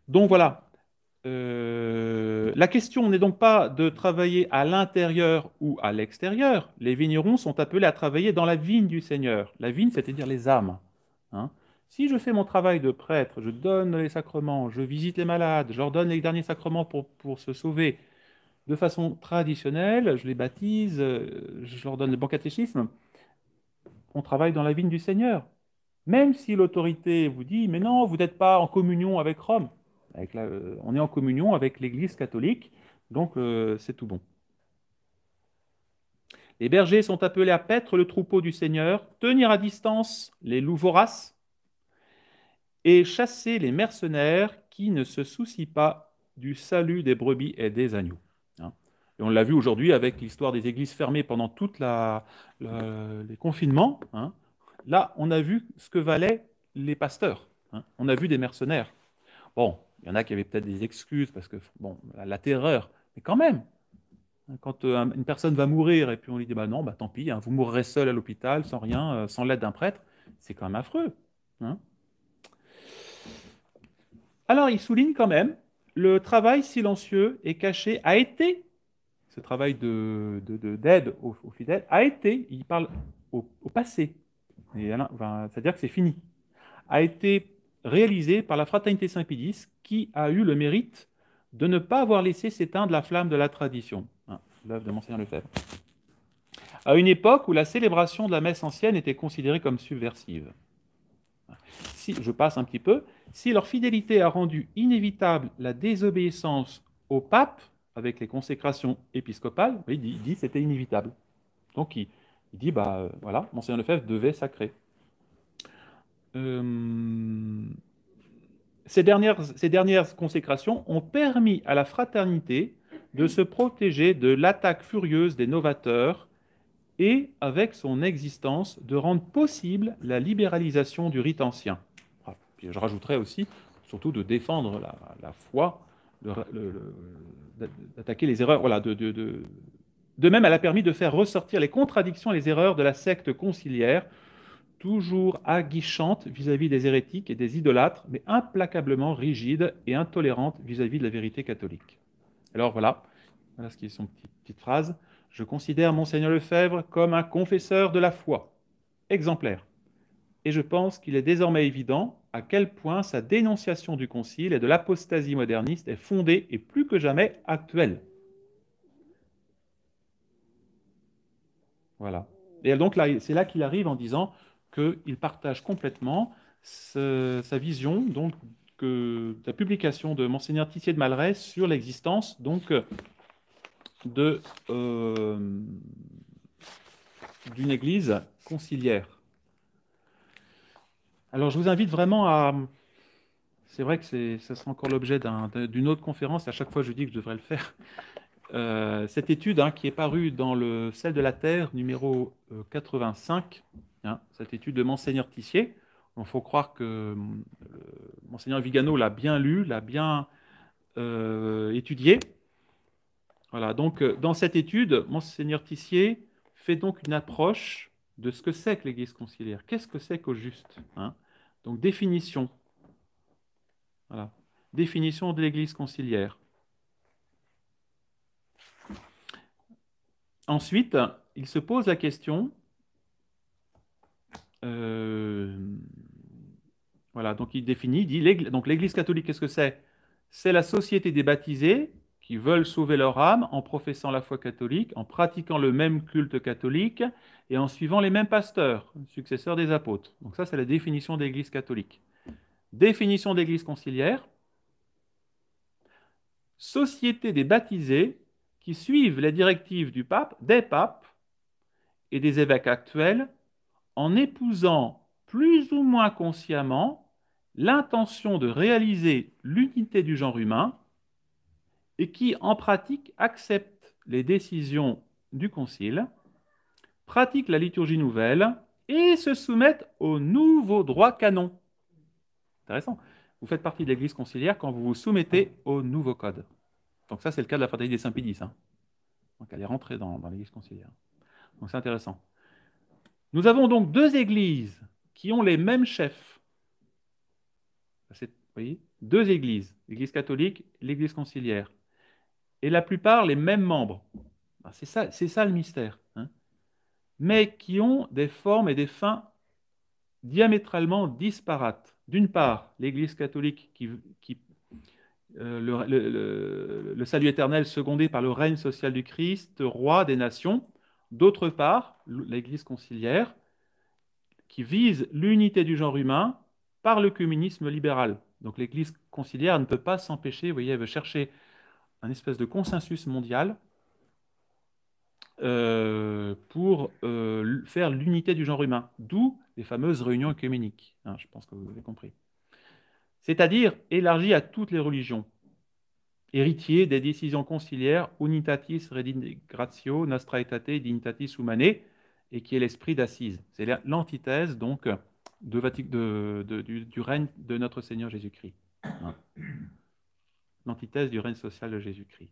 Donc voilà, euh, la question n'est donc pas de travailler à l'intérieur ou à l'extérieur. Les vignerons sont appelés à travailler dans la vigne du Seigneur. La vigne, c'est-à-dire les âmes. Hein. Si je fais mon travail de prêtre, je donne les sacrements, je visite les malades, je leur donne les derniers sacrements pour, pour se sauver de façon traditionnelle, je les baptise, euh, je leur donne le bon catéchisme, on travaille dans la vigne du Seigneur. Même si l'autorité vous dit, mais non, vous n'êtes pas en communion avec Rome. Euh, on est en communion avec l'Église catholique, donc euh, c'est tout bon. Les bergers sont appelés à paître le troupeau du Seigneur, tenir à distance les loups et chasser les mercenaires qui ne se soucient pas du salut des brebis et des agneaux. Hein. Et on l'a vu aujourd'hui avec l'histoire des églises fermées pendant tous la, les confinements. Hein. Là, on a vu ce que valaient les pasteurs. Hein. On a vu des mercenaires. Bon, il y en a qui avaient peut-être des excuses parce que, bon, la, terreur, mais quand même, quand euh, une personne va mourir et puis on lui dit bah non, bah tant pis, vous mourrez seul à l'hôpital, sans rien, euh, sans l'aide d'un prêtre, c'est quand même affreux. Alors il souligne quand même, le travail silencieux et caché a été, ce travail d'aide de, aux, fidèles, a été, il parle au, passé, c'est-à-dire que c'est fini, a été réalisé par la fraternité Saint-Pédis qui a eu le mérite de ne pas avoir laissé s'éteindre la flamme de la tradition, ah, l'œuvre de Monseigneur Lefebvre. À une époque où la célébration de la messe ancienne était considérée comme subversive. Si, je passe un petit peu. Si leur fidélité a rendu inévitable la désobéissance au pape, avec les consécrations épiscopales, il dit, c'était inévitable. Donc il, dit, bah euh, voilà, Monseigneur Lefebvre devait sacrer. Euh, ces, dernières, ces dernières consécrations ont permis à la fraternité de se protéger de l'attaque furieuse des novateurs et avec son existence de rendre possible la libéralisation du rite ancien. Ah, je rajouterais aussi, surtout de défendre la, foi, d'attaquer les erreurs. Voilà, de, même, elle a permis de faire ressortir les contradictions et les erreurs de la secte conciliaire, toujours aguichante vis-à-vis des hérétiques et des idolâtres, mais implacablement rigide et intolérante vis-à-vis de la vérité catholique. Alors voilà, voilà ce qui est son petite phrase. Je considère monseigneur Lefebvre comme un confesseur de la foi, exemplaire. Et je pense qu'il est désormais évident à quel point sa dénonciation du Concile et de l'apostasie moderniste est fondée et plus que jamais actuelle. Voilà. Et donc c'est là qu'il arrive en disant qu'il partage complètement sa vision donc, que, la publication de Monseigneur Tissier de Malray sur l'existence donc de euh, d'une église conciliaire. Alors je vous invite vraiment à... C'est vrai que ça sera encore l'objet d'une autre conférence, à chaque fois je dis que je devrais le faire. Euh, cette étude hein, qui est parue dans le Ciel de la Terre numéro 85, euh, hein, cette étude de Monseigneur Tissier, il faut croire que Monseigneur Vigano l'a bien lu, l'a bien euh, étudié, voilà, donc euh, dans cette étude, Monseigneur Tissier fait donc une approche de ce que c'est que l'Église conciliaire. Qu'est-ce que c'est qu'au juste hein Donc définition. Voilà. Définition de l'Église conciliaire. Ensuite, il se pose la question. Euh, voilà, donc il définit, il dit donc l'Église catholique, qu'est-ce que c'est C'est la société des baptisés qui veulent sauver leur âme en professant la foi catholique, en pratiquant le même culte catholique et en suivant les mêmes pasteurs, successeurs des apôtres. Donc ça, c'est la définition d'Église catholique. Définition d'Église conciliaire. Société des baptisés qui suivent les directives du pape, des papes et des évêques actuels en épousant plus ou moins consciemment l'intention de réaliser l'unité du genre humain et qui, en pratique, acceptent les décisions du Concile, pratiquent la liturgie nouvelle et se soumettent au nouveau droit canon. Intéressant. Vous faites partie de l'Église conciliaire quand vous vous soumettez au nouveau code. Donc ça, c'est le cas de la fraternité des Saint-Pédis. Hein. Donc elle est rentrée dans, l'Église conciliaire. Donc c'est intéressant. Nous avons donc deux églises qui ont les mêmes chefs. Vous voyez Deux églises, l'Église catholique l'Église conciliaire et la plupart les mêmes membres. Ah, c'est ça, c'est ça le mystère. Hein. Mais qui ont des formes et des fins diamétralement disparates. D'une part, l'Église catholique qui, euh, le, salut éternel secondé par le règne social du Christ, roi des nations. D'autre part, l'Église conciliaire qui vise l'unité du genre humain par le communisme libéral. Donc l'Église conciliaire ne peut pas s'empêcher, vous voyez, elle veut chercher un espèce de consensus mondial euh, pour euh, faire l'unité du genre humain, d'où les fameuses réunions œcuméniques. Hein, je pense que vous avez compris. C'est-à-dire élargi à toutes les religions, héritier des décisions conciliaires unitatis redigratio, nostra aetate dignitatis humanae, et qui est l'esprit d'Assise. C'est l'antithèse donc du, règne de notre Seigneur Jésus-Christ. Hein l'antithèse du règne social de Jésus-Christ.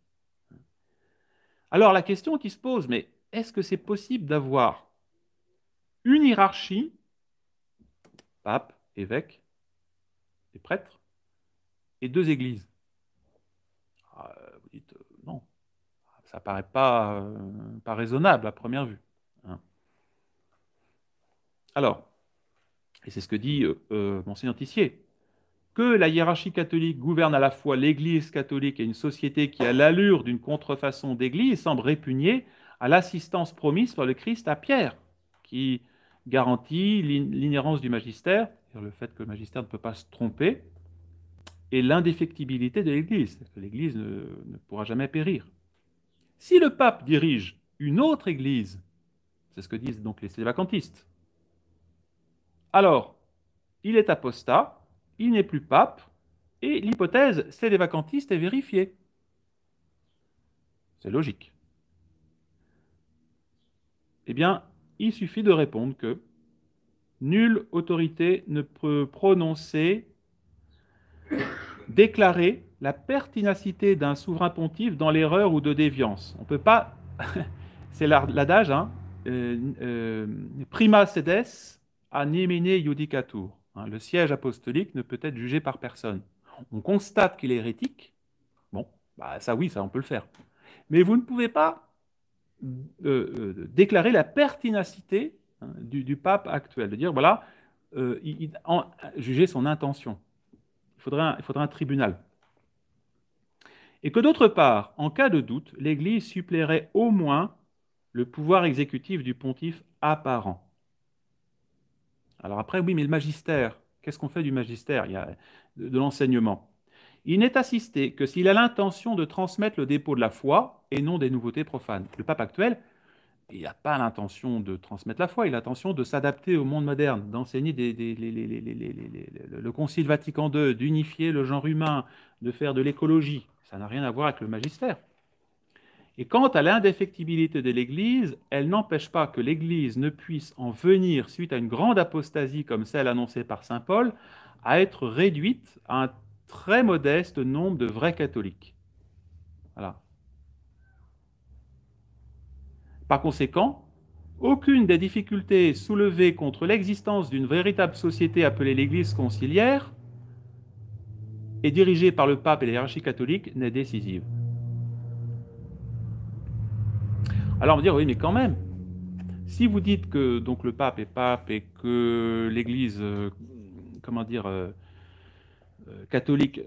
Alors la question qui se pose, mais est-ce que c'est possible d'avoir une hiérarchie, pape, évêque des prêtres, et deux églises ah, Vous dites euh, non, ça ne paraît pas, euh, pas raisonnable à première vue. Hein. Alors, et c'est ce que dit euh, Monseigneur Tissier, que la hiérarchie catholique gouverne à la fois l'Église catholique et une société qui a l'allure d'une contrefaçon d'Église semble répugner à l'assistance promise par le Christ à Pierre, qui garantit l'inhérence du magistère, le fait que le magistère ne peut pas se tromper, et l'indéfectibilité de l'Église. que L'Église ne, pourra jamais périr. Si le pape dirige une autre Église, c'est ce que disent donc les sévacantistes, alors il est apostat, il n'est plus pape, et l'hypothèse, c'est des vacantistes est vérifiée. C'est logique. Eh bien, il suffit de répondre que nulle autorité ne peut prononcer, déclarer la pertinacité d'un souverain pontife dans l'erreur ou de déviance. On ne peut pas, c'est l'adage, hein, euh, euh, prima sedes animine judicatur. Hein, le siège apostolique ne peut être jugé par personne. On constate qu'il est hérétique. Bon, bah, ça oui, ça on peut le faire. Mais vous ne pouvez pas euh, euh, déclarer la pertinacité hein, du, pape actuel, de dire voilà, euh, il, juger son intention. Il faudrait un, il faudrait un tribunal. Et que d'autre part, en cas de doute, l'Église suppléerait au moins le pouvoir exécutif du pontife apparent. Alors après, oui, mais le magistère, qu'est-ce qu'on fait du magistère Il y a de, l'enseignement. Il n'est assisté que s'il a l'intention de transmettre le dépôt de la foi et non des nouveautés profanes. Le pape actuel, il n'a pas l'intention de transmettre la foi, il a l'intention de s'adapter au monde moderne, d'enseigner le Concile Vatican II, d'unifier le genre humain, de faire de l'écologie. Ça n'a rien à voir avec le magistère. Et quant à l'indéfectibilité de l'Église, elle n'empêche pas que l'Église ne puisse en venir, suite à une grande apostasie comme celle annoncée par Saint Paul, à être réduite à un très modeste nombre de vrais catholiques. Voilà. Par conséquent, aucune des difficultés soulevées contre l'existence d'une véritable société appelée l'Église conciliaire et dirigée par le pape et la catholique n'est décisive. Alors on va dire, oui, mais quand même, si vous dites que donc le pape est pape et que l'Église, euh, comment dire, euh, euh, catholique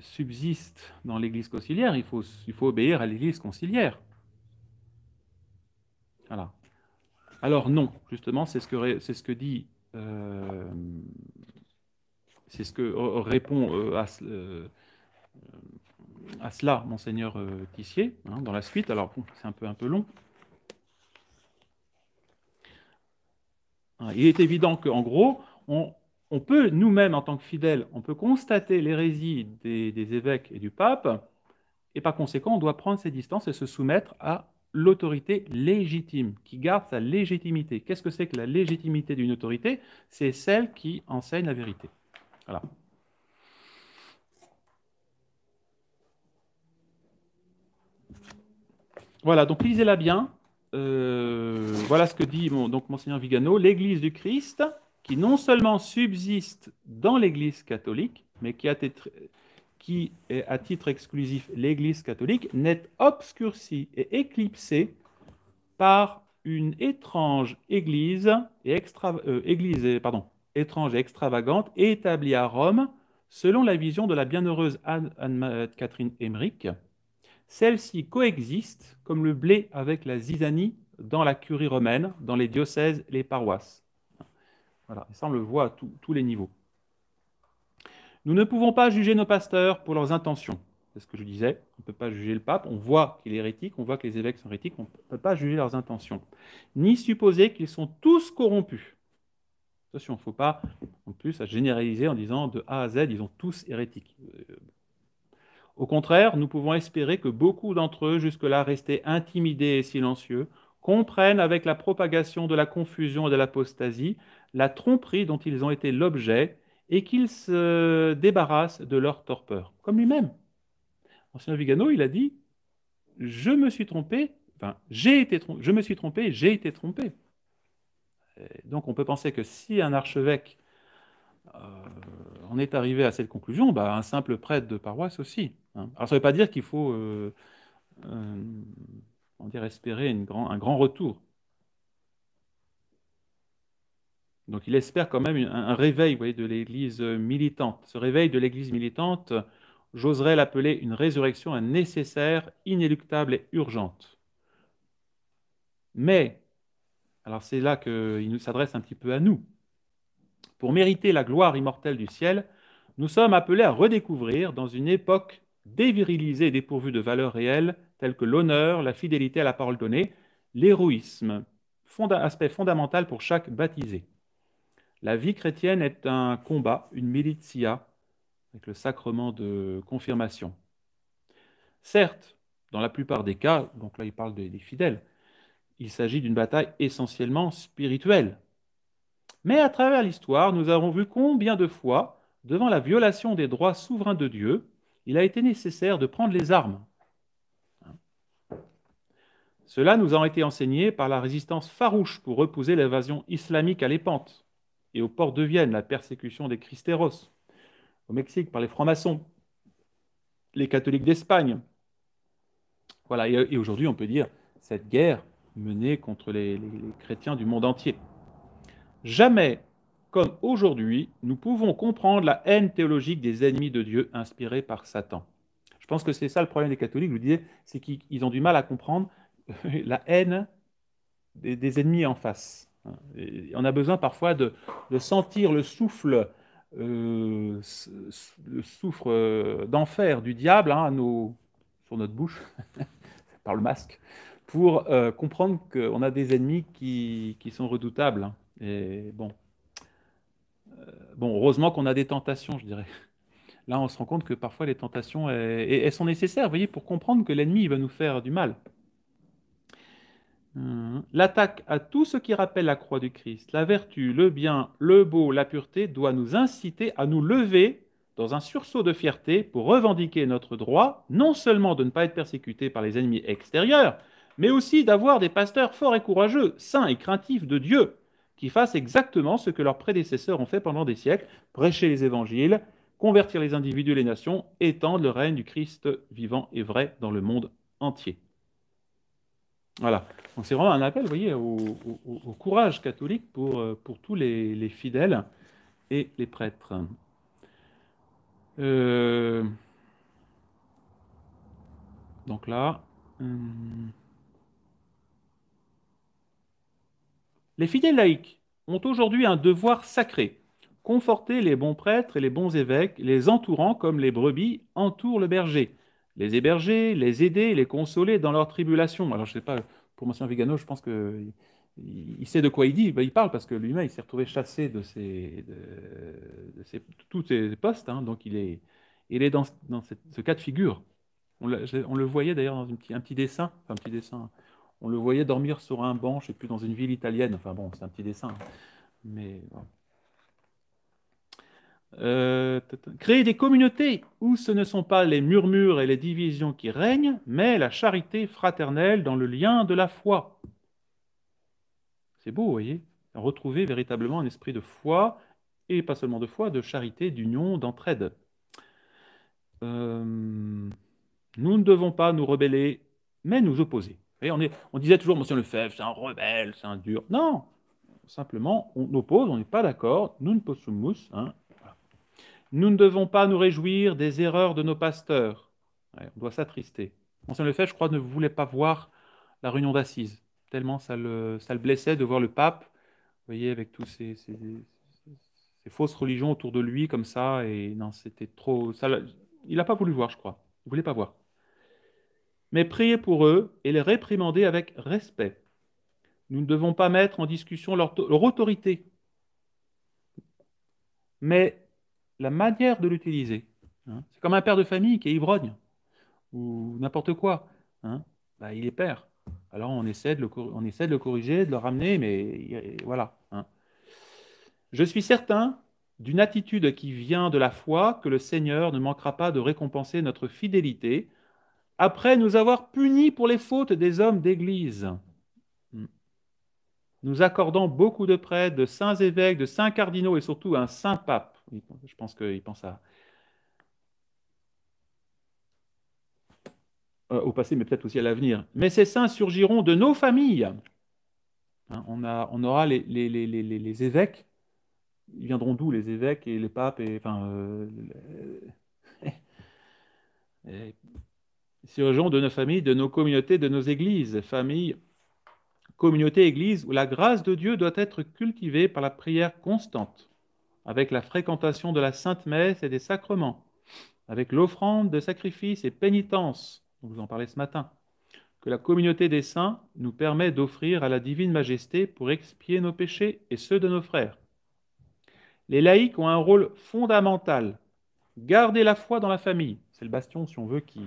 subsiste dans l'Église conciliaire, il faut, faut obéir à l'Église conciliaire. Voilà. Alors non, justement, c'est ce que c'est ce que dit, c'est ce que répond à à cela, monseigneur euh, Tissier, hein, dans la suite. Alors, c'est un peu, un peu long. Ah, il est évident qu'en gros, on, peut nous-mêmes, en tant que fidèles, on peut constater l'hérésie des, des, évêques et du pape, et par conséquent, on doit prendre ses distances et se soumettre à l'autorité légitime, qui garde sa légitimité. Qu'est-ce que c'est que la légitimité d'une autorité C'est celle qui enseigne la vérité. Voilà. Voilà, donc lisez-la bien. Euh, voilà ce que dit donc monseigneur Vigano. L'Église du Christ, qui non seulement subsiste dans l'Église catholique, mais qui, est à titre exclusif l'Église catholique, n'est obscurcie et éclipsée par une étrange Église, et euh, étrange et extravagante, établie à Rome, selon la vision de la bienheureuse Anne-Catherine Emmerich, celles-ci coexistent comme le blé avec la zizanie dans la curie romaine, dans les diocèses, les paroisses. Voilà, ça on le voit à tous les niveaux. Nous ne pouvons pas juger nos pasteurs pour leurs intentions. C'est ce que je disais, on ne peut pas juger le pape, on voit qu'il est hérétique, on voit que les évêques sont hérétiques, on ne peut pas juger leurs intentions, ni supposer qu'ils sont tous corrompus. Attention, il ne faut pas en plus à généraliser en disant de A à Z, ils sont tous hérétiques. Euh, au contraire, nous pouvons espérer que beaucoup d'entre eux, jusque-là restés intimidés et silencieux, comprennent avec la propagation de la confusion et de l'apostasie la tromperie dont ils ont été l'objet et qu'ils se débarrassent de leur torpeur, comme lui-même. Ancien Vigano, il a dit Je me suis trompé, j'ai été trompé, je me suis trompé, j'ai été trompé. donc on peut penser que si un archevêque euh, en est arrivé à cette conclusion, bah, un simple prêtre de paroisse aussi. Hein. Alors, ça ne veut pas dire qu'il faut euh, euh, espérer grand, un grand retour. Donc, il espère quand même un, réveil de l'Église militante. Ce réveil de l'Église militante, j'oserais l'appeler une résurrection nécessaire, inéluctable et urgente. Mais, alors c'est là qu'il nous s'adresse un petit peu à nous. Pour mériter la gloire immortelle du ciel, nous sommes appelés à redécouvrir, dans une époque dévirilisé et dépourvu de valeurs réelles telles que l'honneur, la fidélité à la parole donnée, l'héroïsme, aspect fondamental pour chaque baptisé. La vie chrétienne est un combat, une militia, avec le sacrement de confirmation. Certes, dans la plupart des cas, donc là il parle des fidèles, il s'agit d'une bataille essentiellement spirituelle. Mais à travers l'histoire, nous avons vu combien de fois, devant la violation des droits souverains de Dieu, il a été nécessaire de prendre les armes. Cela nous a été enseigné par la résistance farouche pour repousser l'invasion islamique à Lépante et au port de Vienne, la persécution des Cristeros, au Mexique par les francs-maçons, les catholiques d'Espagne. Voilà, et, aujourd'hui, on peut dire cette guerre menée contre les, les chrétiens du monde entier. Jamais comme aujourd'hui, nous pouvons comprendre la haine théologique des ennemis de Dieu inspirée par Satan. Je pense que c'est ça le problème des catholiques, vous disais, c'est qu'ils ont du mal à comprendre la haine des, ennemis en face. on a besoin parfois de, sentir le souffle, euh, euh, d'enfer du diable hein, sur notre bouche, par le masque, pour euh, comprendre qu'on a des ennemis qui, qui sont redoutables. Hein. Et bon, euh, bon, heureusement qu'on a des tentations, je dirais. Là, on se rend compte que parfois les tentations, elles, sont nécessaires, vous voyez, pour comprendre que l'ennemi va nous faire du mal. Hum, l'attaque à tout ce qui rappelle la croix du Christ, la vertu, le bien, le beau, la pureté, doit nous inciter à nous lever dans un sursaut de fierté pour revendiquer notre droit, non seulement de ne pas être persécuté par les ennemis extérieurs, mais aussi d'avoir des pasteurs forts et courageux, saints et craintifs de Dieu, qui fassent exactement ce que leurs prédécesseurs ont fait pendant des siècles, prêcher les évangiles, convertir les individus et les nations, étendre le règne du Christ vivant et vrai dans le monde entier. Voilà. Donc c'est vraiment un appel, vous voyez, au, courage catholique pour, euh, pour tous les, fidèles et les prêtres. Euh, donc là. Hum, Les fidèles laïcs ont aujourd'hui un devoir sacré, conforter les bons prêtres et les bons évêques, les entourant comme les brebis entourent le berger, les héberger, les aider, les consoler dans leur tribulation. Alors je ne sais pas, pour monsieur Vigano, je pense qu'il sait de quoi il dit, il parle parce que lui-même il s'est retrouvé chassé de tous ses postes, hein. donc il est, il dans, ce cas de figure. On, le voyait d'ailleurs dans un petit dessin, un petit dessin, on le voyait dormir sur un banc, je sais plus, dans une ville italienne. Enfin bon, c'est un petit dessin. Hein. Mais. Euh, créer des communautés où ce ne sont pas les murmures et les divisions qui règnent, mais la charité fraternelle dans le lien de la foi. C'est beau, vous voyez Retrouver véritablement un esprit de foi, et pas seulement de foi, de charité, d'union, d'entraide. Euh, nous ne devons pas nous rebeller, mais nous opposer on, disait toujours, monsieur Lefebvre, c'est un rebelle, c'est un dur. Non, simplement, on oppose, on n'est pas d'accord, Hein, Nous ne devons pas nous réjouir des erreurs de nos pasteurs. on doit s'attrister. Monsieur Lefebvre, je crois, ne voulait pas voir la réunion d'assises, tellement ça le, blessait de voir le pape, vous voyez, avec tous ces, fausses religions autour de lui, comme ça, et non, c'était trop... Ça, il n'a pas voulu voir, je crois. Il ne voulait pas voir mais priez pour eux et les réprimander avec respect. Nous ne devons pas mettre en discussion leur, autorité, mais la manière de l'utiliser. Hein. C'est comme un père de famille qui est ivrogne ou n'importe quoi. Hein. Bah, il est père. Alors on essaie, de le, corriger, de le ramener, mais voilà. Hein. Je suis certain d'une attitude qui vient de la foi que le Seigneur ne manquera pas de récompenser notre fidélité après nous avoir punis pour les fautes des hommes d'Église. Nous accordons beaucoup de prêtres, de saints évêques, de saints cardinaux et surtout un saint pape. Je pense qu'il pense à... Euh, au passé, mais peut-être aussi à l'avenir. Mais ces saints surgiront de nos familles. Hein, on, aura les, évêques. Ils viendront d'où les évêques et les papes euh, surgeons de nos familles, de nos communautés, de nos églises, familles, communautés, églises, où la grâce de Dieu doit être cultivée par la prière constante, avec la fréquentation de la Sainte Messe et des sacrements, avec l'offrande de sacrifices et pénitences, dont vous en parlez ce matin, que la communauté des saints nous permet d'offrir à la divine majesté pour expier nos péchés et ceux de nos frères. Les laïcs ont un rôle fondamental. Garder la foi dans la famille, c'est le bastion, si on veut, qui,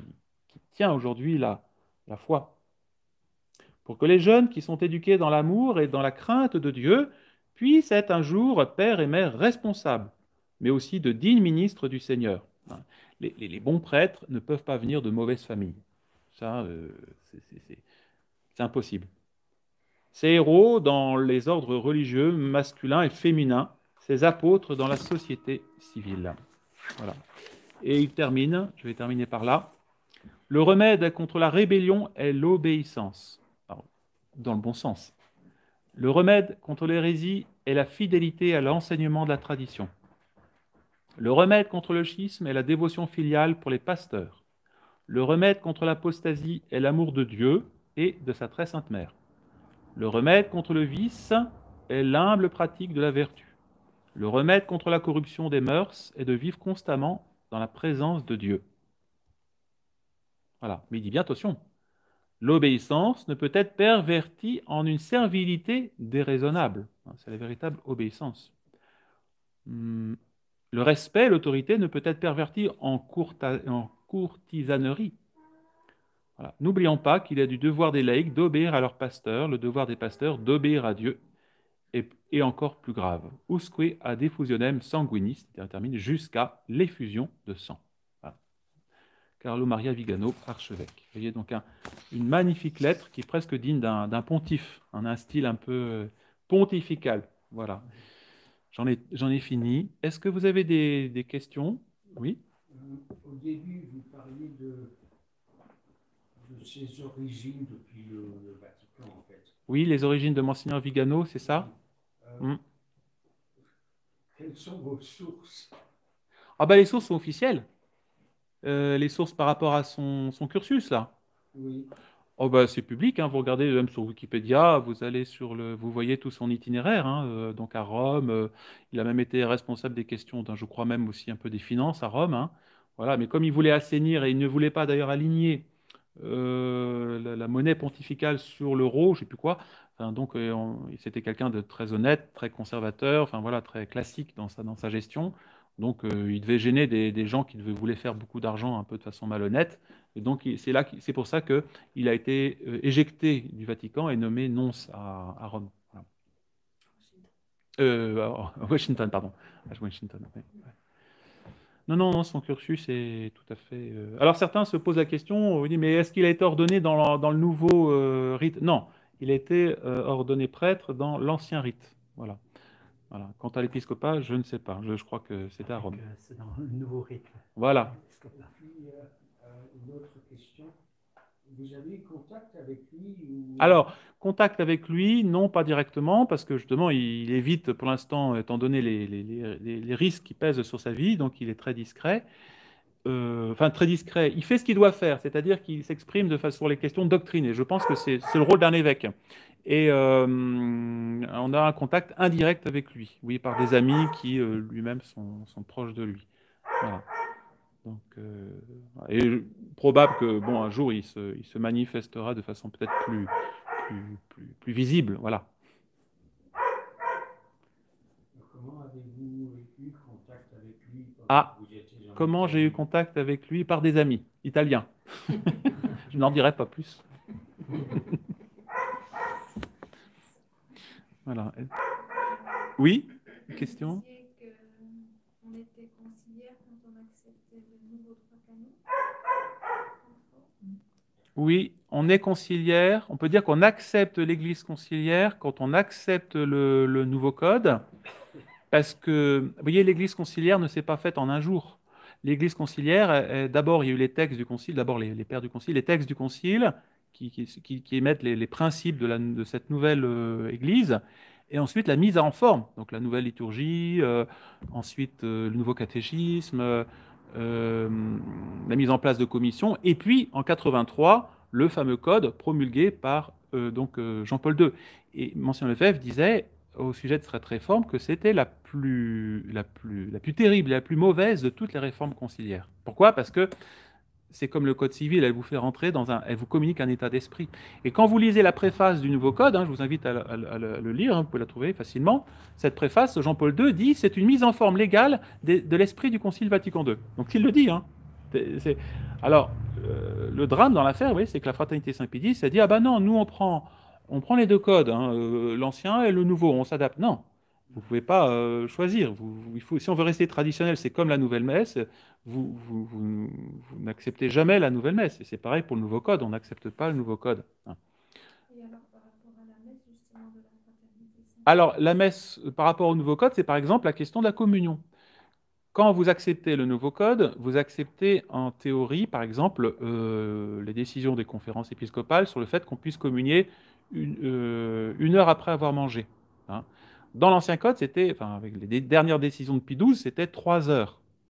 Tiens aujourd'hui la, la foi. Pour que les jeunes qui sont éduqués dans l'amour et dans la crainte de Dieu puissent être un jour père et mère responsables, mais aussi de dignes ministres du Seigneur. Les, les, bons prêtres ne peuvent pas venir de mauvaises familles. Ça, euh, c'est impossible. Ces héros dans les ordres religieux masculins et féminins, ces apôtres dans la société civile. Voilà. Et il termine, je vais terminer par là. Le remède contre la rébellion est l'obéissance, dans le bon sens. Le remède contre l'hérésie est la fidélité à l'enseignement de la tradition. Le remède contre le schisme est la dévotion filiale pour les pasteurs. Le remède contre l'apostasie est l'amour de Dieu et de sa très sainte mère. Le remède contre le vice est l'humble pratique de la vertu. Le remède contre la corruption des mœurs est de vivre constamment dans la présence de Dieu. Mais il dit bien attention. L'obéissance ne peut être pervertie en une servilité déraisonnable. Hein, c'est la véritable obéissance. Hmm. Le respect, l'autorité ne peut être perverti en, courtisanerie. N'oublions pas qu'il est du devoir des laïcs d'obéir à leur pasteur, le devoir des pasteurs d'obéir à Dieu, est encore plus grave, usque ad effusionem sanguinis, termine jusqu'à l'effusion de sang. Carlo Maria Vigano, archevêque. Vous voyez donc une magnifique lettre qui est presque digne d'un pontife, en hein, un style un peu euh, pontifical. Voilà. J'en ai, ai, fini. Est-ce que vous avez des, questions Oui euh, Au début, vous parliez de, ses origines depuis le, Vatican, en fait. Oui, les origines de Monseigneur Vigano, c'est ça euh, hmm. Quelles sont vos sources Ah ben, les sources sont officielles. Euh, les sources par rapport à son, cursus, là Oui. Oh bah, c'est public, hein. vous regardez euh, même sur Wikipédia, vous allez sur le, vous voyez tout son itinéraire, hein, euh, donc à Rome, il a même été responsable des questions, je crois même aussi un peu des finances à Rome, hein. voilà. Mais comme il voulait assainir et il ne voulait pas d'ailleurs aligner la, monnaie pontificale sur l'euro, je sais plus quoi, donc c'était quelqu'un de très honnête, très conservateur, enfin voilà, très classique dans sa gestion. Donc, euh, il devait gêner des, gens qui voulaient faire beaucoup d'argent un peu de façon malhonnête. Et donc, c'est pour ça que il a été euh, éjecté du Vatican et nommé nonce à, Rome. Euh, Washington, pardon. Washington. Non, non, non, son cursus est tout à fait. Alors, certains se posent la question. On dit, mais est-ce qu'il a été ordonné dans dans le nouveau rite Non, il a été ordonné prêtre dans l'ancien rite. Voilà. Quant à l'épiscopat, je ne sais pas. Je, crois que c'est à Rome. Euh, c'est dans le nouveau rythme. Voilà. Alors, contact avec lui, non, pas directement, parce que justement, il, évite pour l'instant, étant donné les, risques qui pèsent sur sa vie, donc il est très discret. Euh, enfin, très discret. Il fait ce qu'il doit faire, c'est-à-dire qu'il s'exprime de façon sur les questions de doctrine, et je pense que c'est le rôle d'un évêque. Et euh, on a un contact indirect avec lui, oui, par des amis qui euh, lui-même sont, proches de lui. Voilà. Donc, euh, et probable que, bon, un jour, il se, manifestera de façon peut-être plus, plus, visible, voilà. Comment avez-vous eu contact avec lui Ah, comment j'ai eu contact avec lui Par des amis italiens. Je n'en dirai pas plus. Oui question Oui, on est conciliaire. On peut dire qu'on accepte l'Église conciliaire quand on accepte le, nouveau code. Parce que, vous voyez, l'Église conciliaire ne s'est pas faite en un jour. L'Église conciliaire, d'abord, il y a eu les textes du Concile, d'abord les, les, pères du Concile, les textes du Concile, qui, émettent les, principes de, la, de, cette nouvelle euh, Église, et ensuite la mise en forme, donc la nouvelle liturgie, euh, ensuite euh, le nouveau catéchisme, la mise en place de commissions, et puis en 83, le fameux code promulgué par donc Jean-Paul II. Et Mention Lefebvre disait au sujet de cette réforme que c'était la plus, la, plus, la plus terrible, la plus mauvaise de toutes les réformes conciliaires. Pourquoi Parce que c'est comme le code civil, elle vous fait rentrer dans un, elle vous communique un état d'esprit. Et quand vous lisez la préface du nouveau code, hein, je vous invite à, le lire, hein, vous pouvez la trouver facilement. Cette préface, Jean-Paul II dit, c'est une mise en forme légale de, l'esprit du Concile Vatican II. Donc il le dit. Hein. Alors euh, le drame dans l'affaire, oui, c'est que la fraternité Saint-Pédis a dit ah ben non, nous on prend, on prend les deux codes, hein, euh, l'ancien et le nouveau, on s'adapte. Non, vous ne pouvez pas euh, choisir. Vous, il faut, si on veut rester traditionnel, c'est comme la nouvelle messe. Vous, vous n'acceptez jamais la nouvelle messe. Et c'est pareil pour le nouveau code. On n'accepte pas le nouveau code. Hein. Et alors, par rapport à la messe, alors, la messe euh, par rapport au nouveau code, c'est par exemple la question de la communion. Quand vous acceptez le nouveau code, vous acceptez en théorie, par exemple, euh, les décisions des conférences épiscopales sur le fait qu'on puisse communier une, heure après avoir mangé. Hein. Dans l'ancien code, c'était, enfin, avec les dernières décisions de 12, c'était 3 heures.